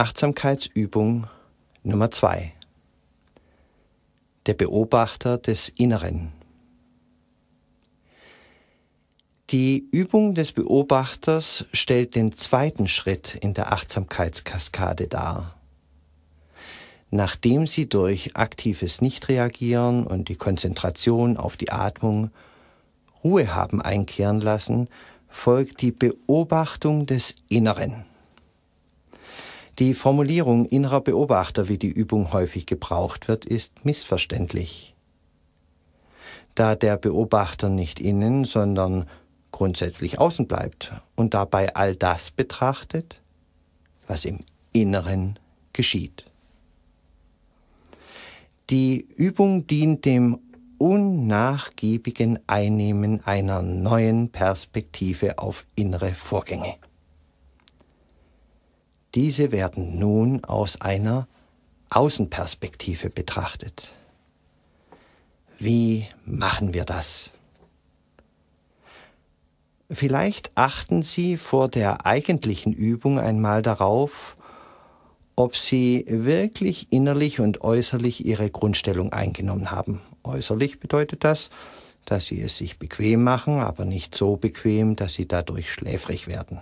Achtsamkeitsübung Nummer 2. Der Beobachter des Inneren. Die Übung des Beobachters stellt den zweiten Schritt in der Achtsamkeitskaskade dar. Nachdem sie durch aktives Nichtreagieren und die Konzentration auf die Atmung Ruhe haben einkehren lassen, folgt die Beobachtung des Inneren. Die Formulierung innerer Beobachter, wie die Übung häufig gebraucht wird, ist missverständlich. Da der Beobachter nicht innen, sondern grundsätzlich außen bleibt und dabei all das betrachtet, was im Inneren geschieht. Die Übung dient dem unnachgiebigen Einnehmen einer neuen Perspektive auf innere Vorgänge. Diese werden nun aus einer Außenperspektive betrachtet. Wie machen wir das? Vielleicht achten Sie vor der eigentlichen Übung einmal darauf, ob Sie wirklich innerlich und äußerlich Ihre Grundstellung eingenommen haben. Äußerlich bedeutet das, dass Sie es sich bequem machen, aber nicht so bequem, dass Sie dadurch schläfrig werden.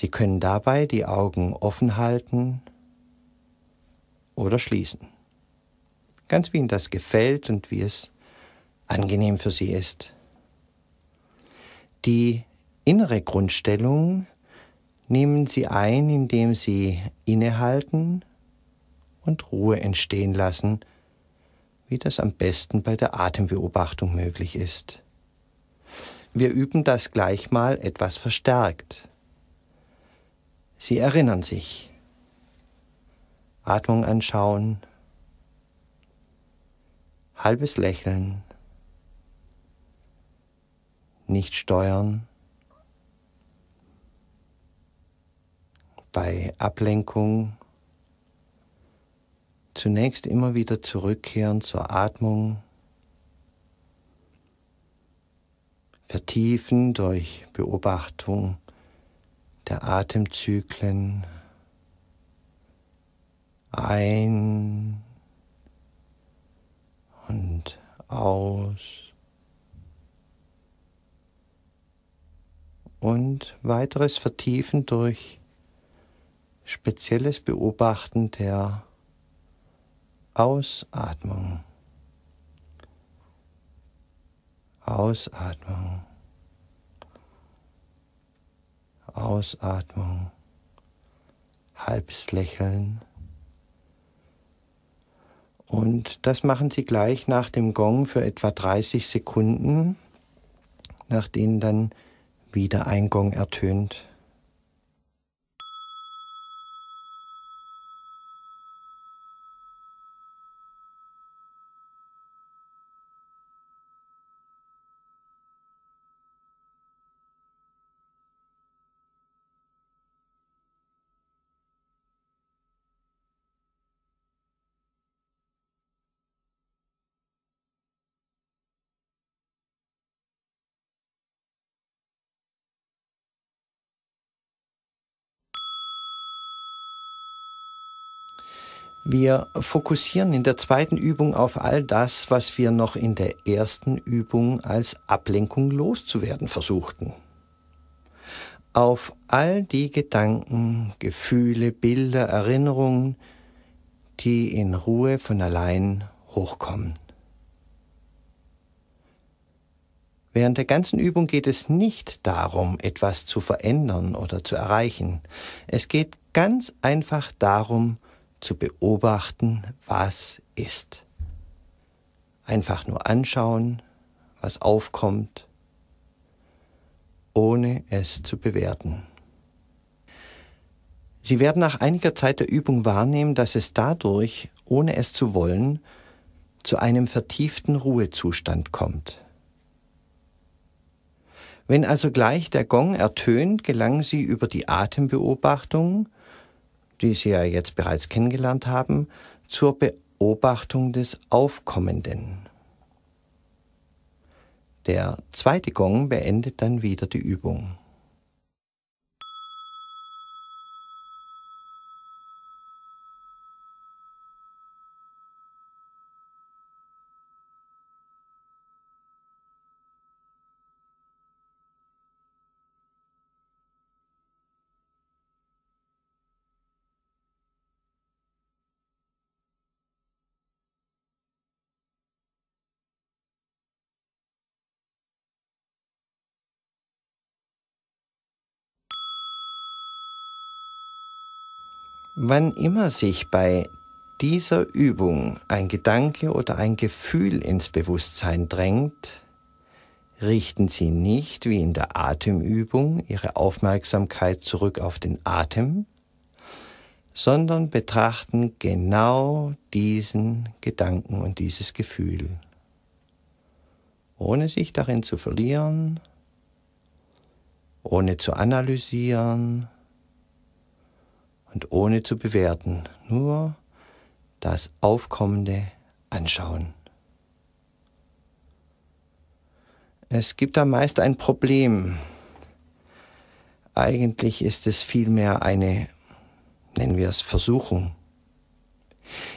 Sie können dabei die Augen offen halten oder schließen. Ganz wie Ihnen das gefällt und wie es angenehm für Sie ist. Die innere Grundstellung nehmen Sie ein, indem Sie innehalten und Ruhe entstehen lassen, wie das am besten bei der Atembeobachtung möglich ist. Wir üben das gleich mal etwas verstärkt. Sie erinnern sich. Atmung anschauen. Halbes Lächeln. Nicht steuern. Bei Ablenkung zunächst immer wieder zurückkehren zur Atmung. Vertiefen durch Beobachtung der Atemzyklen ein und aus und weiteres Vertiefen durch spezielles Beobachten der Ausatmung. Ausatmung. Ausatmung, halbes Lächeln. Und das machen Sie gleich nach dem Gong für etwa 30 Sekunden, nach denen dann wieder ein Gong ertönt. Wir fokussieren in der zweiten Übung auf all das, was wir noch in der ersten Übung als Ablenkung loszuwerden versuchten. Auf all die Gedanken, Gefühle, Bilder, Erinnerungen, die in Ruhe von allein hochkommen. Während der ganzen Übung geht es nicht darum, etwas zu verändern oder zu erreichen. Es geht ganz einfach darum, zu beobachten, was ist. Einfach nur anschauen, was aufkommt, ohne es zu bewerten. Sie werden nach einiger Zeit der Übung wahrnehmen, dass es dadurch, ohne es zu wollen, zu einem vertieften Ruhezustand kommt. Wenn also gleich der Gong ertönt, gelangen Sie über die Atembeobachtung die Sie ja jetzt bereits kennengelernt haben, zur Beobachtung des Aufkommenden. Der zweite Gong beendet dann wieder die Übung. Wann immer sich bei dieser Übung ein Gedanke oder ein Gefühl ins Bewusstsein drängt, richten Sie nicht wie in der Atemübung Ihre Aufmerksamkeit zurück auf den Atem, sondern betrachten genau diesen Gedanken und dieses Gefühl, ohne sich darin zu verlieren, ohne zu analysieren, und ohne zu bewerten, nur das Aufkommende anschauen. Es gibt da meist ein Problem. Eigentlich ist es vielmehr eine, nennen wir es, Versuchung.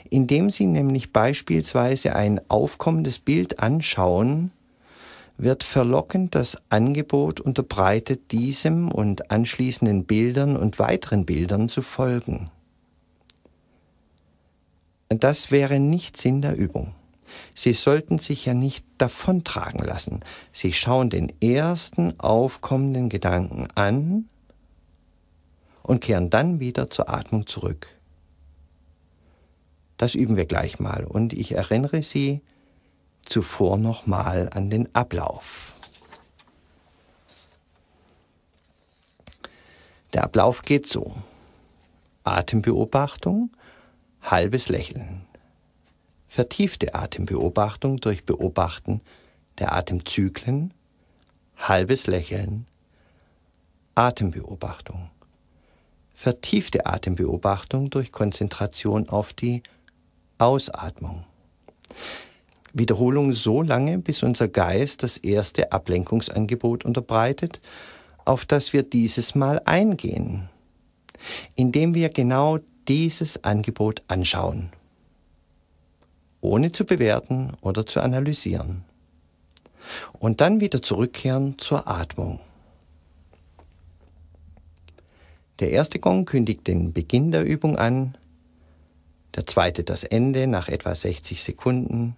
Indem Sie nämlich beispielsweise ein aufkommendes Bild anschauen, wird verlockend das Angebot unterbreitet, diesem und anschließenden Bildern und weiteren Bildern zu folgen. Das wäre nicht Sinn der Übung. Sie sollten sich ja nicht davontragen lassen. Sie schauen den ersten aufkommenden Gedanken an und kehren dann wieder zur Atmung zurück. Das üben wir gleich mal und ich erinnere Sie, zuvor nochmal an den Ablauf. Der Ablauf geht so. Atembeobachtung, halbes Lächeln. Vertiefte Atembeobachtung durch Beobachten der Atemzyklen, halbes Lächeln. Atembeobachtung. Vertiefte Atembeobachtung durch Konzentration auf die Ausatmung. Wiederholung so lange, bis unser Geist das erste Ablenkungsangebot unterbreitet, auf das wir dieses Mal eingehen, indem wir genau dieses Angebot anschauen, ohne zu bewerten oder zu analysieren, und dann wieder zurückkehren zur Atmung. Der erste Gong kündigt den Beginn der Übung an, der zweite das Ende nach etwa 60 Sekunden,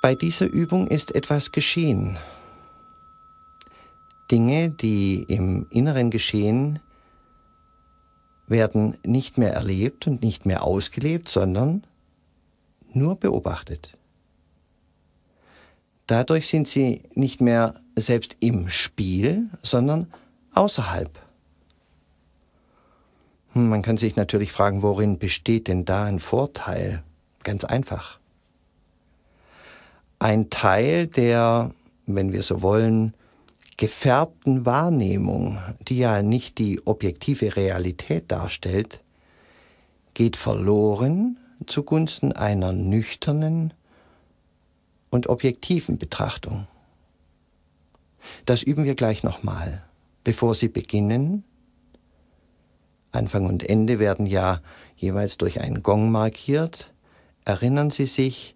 Bei dieser Übung ist etwas geschehen. Dinge, die im Inneren geschehen, werden nicht mehr erlebt und nicht mehr ausgelebt, sondern nur beobachtet. Dadurch sind sie nicht mehr selbst im Spiel, sondern außerhalb. Hm, man kann sich natürlich fragen, worin besteht denn da ein Vorteil? Ganz einfach ein Teil der, wenn wir so wollen, gefärbten Wahrnehmung, die ja nicht die objektive Realität darstellt, geht verloren zugunsten einer nüchternen und objektiven Betrachtung. Das üben wir gleich nochmal. Bevor Sie beginnen, Anfang und Ende werden ja jeweils durch einen Gong markiert, erinnern Sie sich,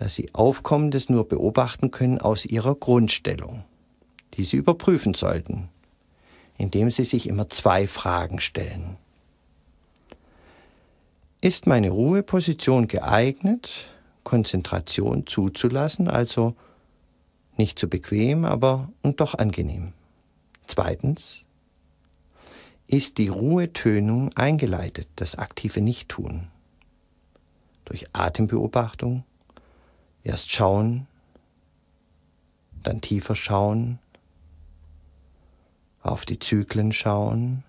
dass sie Aufkommendes nur beobachten können aus ihrer Grundstellung, die sie überprüfen sollten, indem sie sich immer zwei Fragen stellen. Ist meine Ruheposition geeignet, Konzentration zuzulassen, also nicht zu so bequem, aber und doch angenehm? Zweitens, ist die Ruhetönung eingeleitet, das aktive Nichttun? Durch Atembeobachtung, Erst schauen, dann tiefer schauen, auf die Zyklen schauen,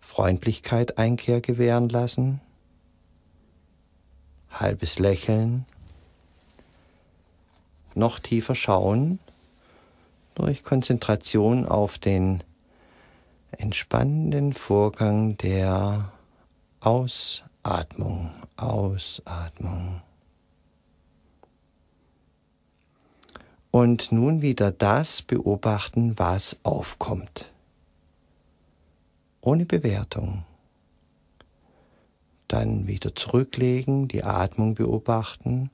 Freundlichkeit Einkehr gewähren lassen, halbes Lächeln, noch tiefer schauen durch Konzentration auf den entspannenden Vorgang der Ausatmung, Ausatmung. und nun wieder das beobachten, was aufkommt. Ohne Bewertung. Dann wieder zurücklegen, die Atmung beobachten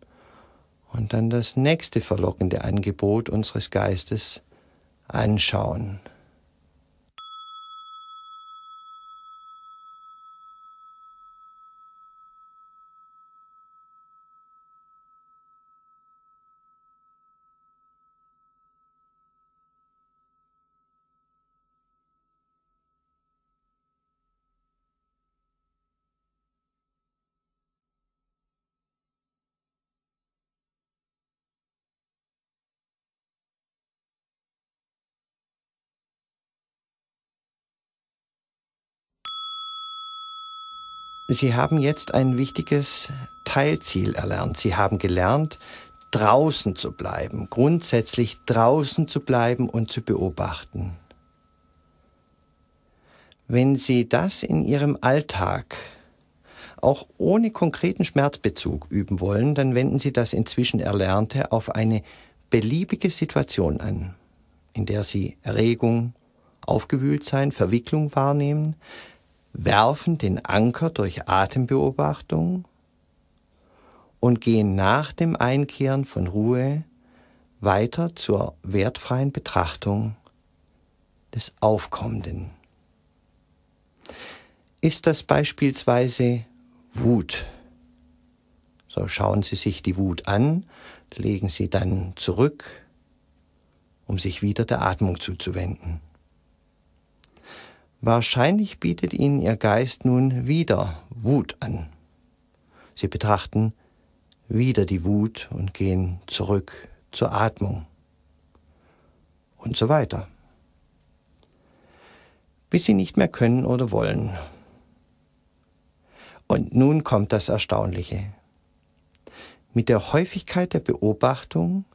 und dann das nächste verlockende Angebot unseres Geistes anschauen. Sie haben jetzt ein wichtiges Teilziel erlernt. Sie haben gelernt, draußen zu bleiben, grundsätzlich draußen zu bleiben und zu beobachten. Wenn Sie das in Ihrem Alltag auch ohne konkreten Schmerzbezug üben wollen, dann wenden Sie das inzwischen Erlernte auf eine beliebige Situation an, in der Sie Erregung, Aufgewühltsein, Verwicklung wahrnehmen, werfen den Anker durch Atembeobachtung und gehen nach dem Einkehren von Ruhe weiter zur wertfreien Betrachtung des Aufkommenden. Ist das beispielsweise Wut? So schauen Sie sich die Wut an, legen Sie dann zurück, um sich wieder der Atmung zuzuwenden. Wahrscheinlich bietet ihnen ihr Geist nun wieder Wut an. Sie betrachten wieder die Wut und gehen zurück zur Atmung und so weiter. Bis sie nicht mehr können oder wollen. Und nun kommt das Erstaunliche. Mit der Häufigkeit der Beobachtung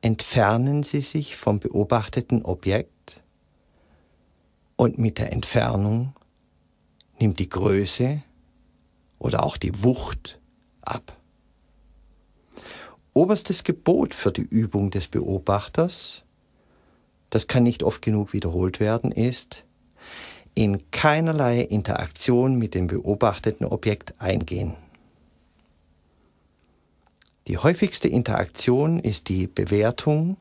entfernen sie sich vom beobachteten Objekt und mit der Entfernung nimmt die Größe oder auch die Wucht ab. Oberstes Gebot für die Übung des Beobachters, das kann nicht oft genug wiederholt werden, ist, in keinerlei Interaktion mit dem beobachteten Objekt eingehen. Die häufigste Interaktion ist die Bewertung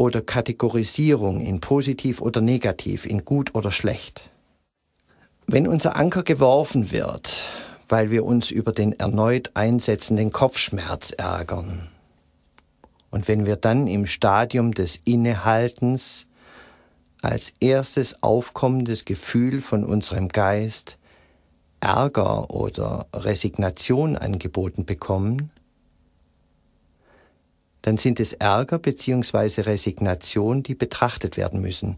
oder Kategorisierung in positiv oder negativ, in gut oder schlecht. Wenn unser Anker geworfen wird, weil wir uns über den erneut einsetzenden Kopfschmerz ärgern, und wenn wir dann im Stadium des Innehaltens als erstes aufkommendes Gefühl von unserem Geist Ärger oder Resignation angeboten bekommen, dann sind es Ärger bzw. Resignation, die betrachtet werden müssen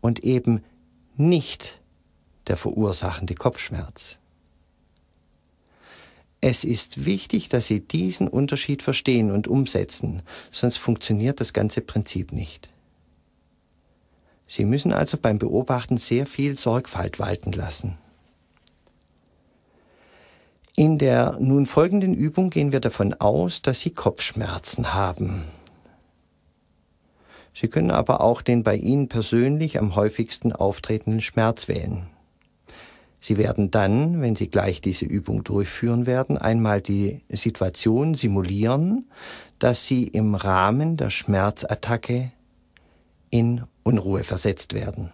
und eben nicht der verursachende Kopfschmerz. Es ist wichtig, dass Sie diesen Unterschied verstehen und umsetzen, sonst funktioniert das ganze Prinzip nicht. Sie müssen also beim Beobachten sehr viel Sorgfalt walten lassen. In der nun folgenden Übung gehen wir davon aus, dass Sie Kopfschmerzen haben. Sie können aber auch den bei Ihnen persönlich am häufigsten auftretenden Schmerz wählen. Sie werden dann, wenn Sie gleich diese Übung durchführen werden, einmal die Situation simulieren, dass Sie im Rahmen der Schmerzattacke in Unruhe versetzt werden.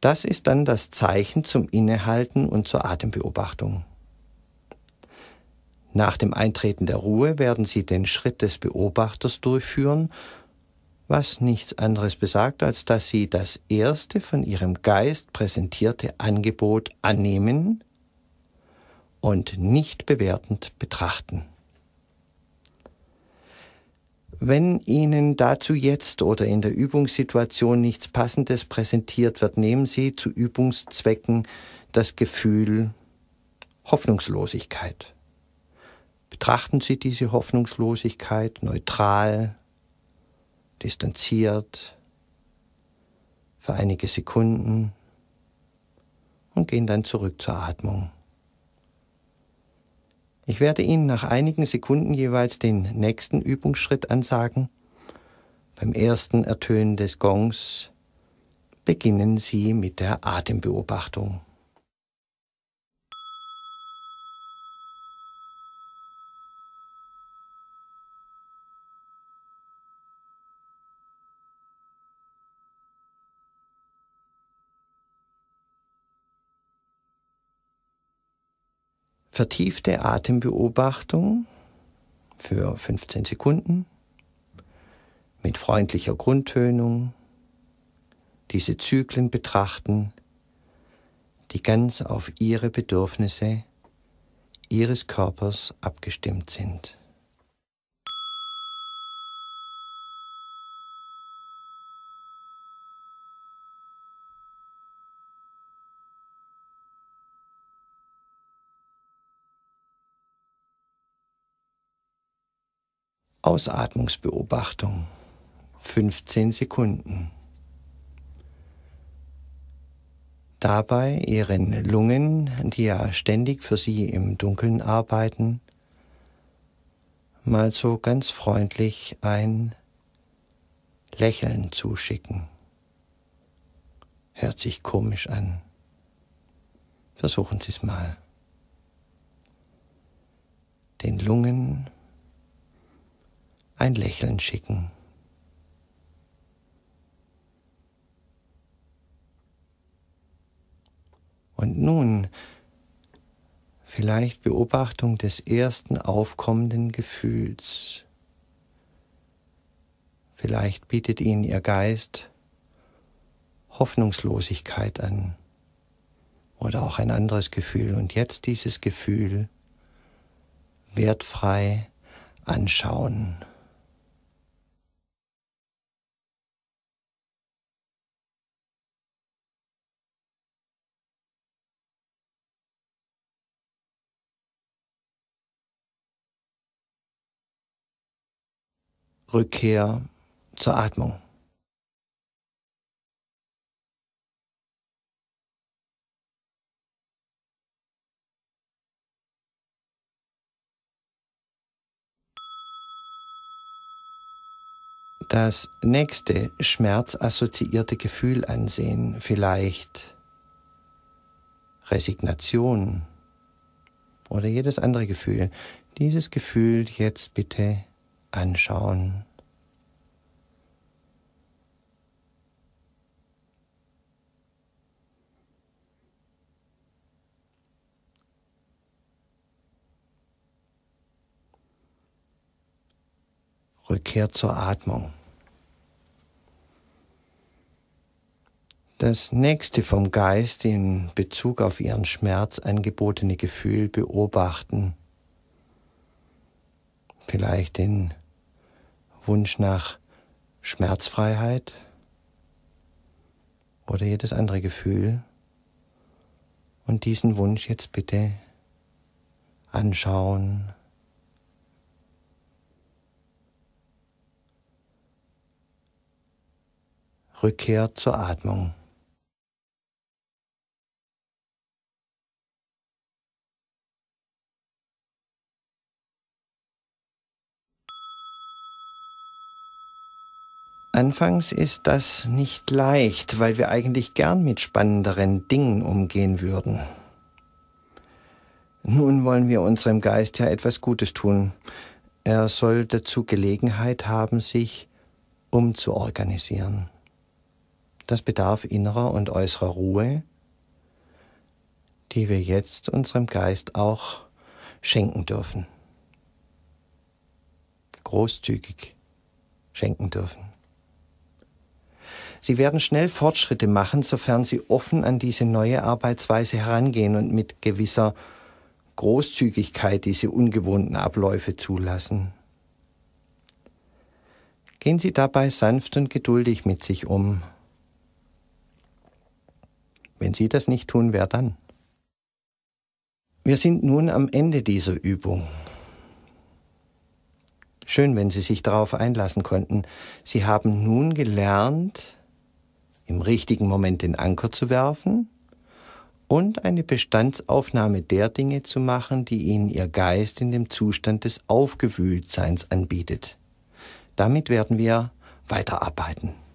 Das ist dann das Zeichen zum Innehalten und zur Atembeobachtung. Nach dem Eintreten der Ruhe werden Sie den Schritt des Beobachters durchführen, was nichts anderes besagt, als dass Sie das erste von Ihrem Geist präsentierte Angebot annehmen und nicht bewertend betrachten. Wenn Ihnen dazu jetzt oder in der Übungssituation nichts Passendes präsentiert wird, nehmen Sie zu Übungszwecken das Gefühl Hoffnungslosigkeit. Betrachten Sie diese Hoffnungslosigkeit neutral, distanziert für einige Sekunden und gehen dann zurück zur Atmung. Ich werde Ihnen nach einigen Sekunden jeweils den nächsten Übungsschritt ansagen. Beim ersten Ertönen des Gongs beginnen Sie mit der Atembeobachtung. vertiefte Atembeobachtung für 15 Sekunden mit freundlicher Grundtönung, diese Zyklen betrachten, die ganz auf ihre Bedürfnisse ihres Körpers abgestimmt sind. Ausatmungsbeobachtung. 15 Sekunden. Dabei Ihren Lungen, die ja ständig für Sie im Dunkeln arbeiten, mal so ganz freundlich ein Lächeln zuschicken. Hört sich komisch an. Versuchen Sie es mal. Den Lungen ein Lächeln schicken. Und nun vielleicht Beobachtung des ersten aufkommenden Gefühls. Vielleicht bietet Ihnen Ihr Geist Hoffnungslosigkeit an oder auch ein anderes Gefühl. Und jetzt dieses Gefühl wertfrei anschauen. Rückkehr zur Atmung. das nächste schmerzassoziierte Gefühl ansehen, vielleicht Resignation oder jedes andere Gefühl. Dieses Gefühl jetzt bitte anschauen. Rückkehr zur Atmung. Das nächste vom Geist in Bezug auf ihren Schmerz angebotene Gefühl beobachten vielleicht den Wunsch nach Schmerzfreiheit oder jedes andere Gefühl und diesen Wunsch jetzt bitte anschauen. Rückkehr zur Atmung. Anfangs ist das nicht leicht, weil wir eigentlich gern mit spannenderen Dingen umgehen würden. Nun wollen wir unserem Geist ja etwas Gutes tun. Er soll dazu Gelegenheit haben, sich umzuorganisieren. Das bedarf innerer und äußerer Ruhe, die wir jetzt unserem Geist auch schenken dürfen. Großzügig schenken dürfen. Sie werden schnell Fortschritte machen, sofern sie offen an diese neue Arbeitsweise herangehen und mit gewisser Großzügigkeit diese ungewohnten Abläufe zulassen. Gehen Sie dabei sanft und geduldig mit sich um. Wenn Sie das nicht tun, wer dann? Wir sind nun am Ende dieser Übung. Schön, wenn Sie sich darauf einlassen konnten. Sie haben nun gelernt, im richtigen Moment den Anker zu werfen und eine Bestandsaufnahme der Dinge zu machen, die ihnen ihr Geist in dem Zustand des Aufgewühltseins anbietet. Damit werden wir weiterarbeiten.